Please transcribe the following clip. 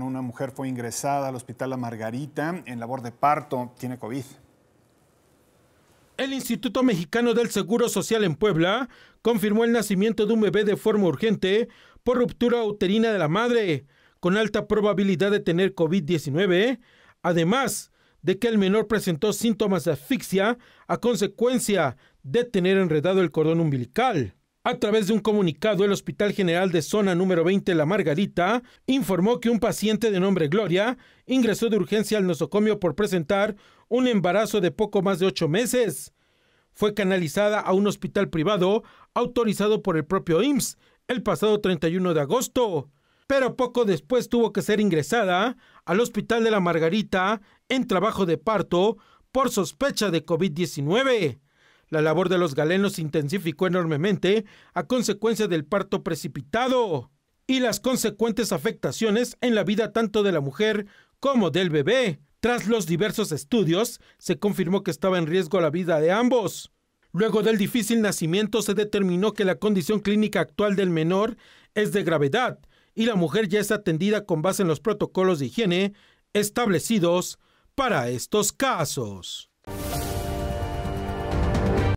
Una mujer fue ingresada al Hospital La Margarita en labor de parto, tiene COVID. El Instituto Mexicano del Seguro Social en Puebla confirmó el nacimiento de un bebé de forma urgente por ruptura uterina de la madre, con alta probabilidad de tener COVID-19, además de que el menor presentó síntomas de asfixia a consecuencia de tener enredado el cordón umbilical. A través de un comunicado, el Hospital General de Zona número 20 La Margarita informó que un paciente de nombre Gloria ingresó de urgencia al nosocomio por presentar un embarazo de poco más de ocho meses. Fue canalizada a un hospital privado autorizado por el propio IMSS el pasado 31 de agosto, pero poco después tuvo que ser ingresada al Hospital de La Margarita en trabajo de parto por sospecha de COVID-19. La labor de los galenos se intensificó enormemente a consecuencia del parto precipitado y las consecuentes afectaciones en la vida tanto de la mujer como del bebé. Tras los diversos estudios, se confirmó que estaba en riesgo la vida de ambos. Luego del difícil nacimiento se determinó que la condición clínica actual del menor es de gravedad y la mujer ya es atendida con base en los protocolos de higiene establecidos para estos casos.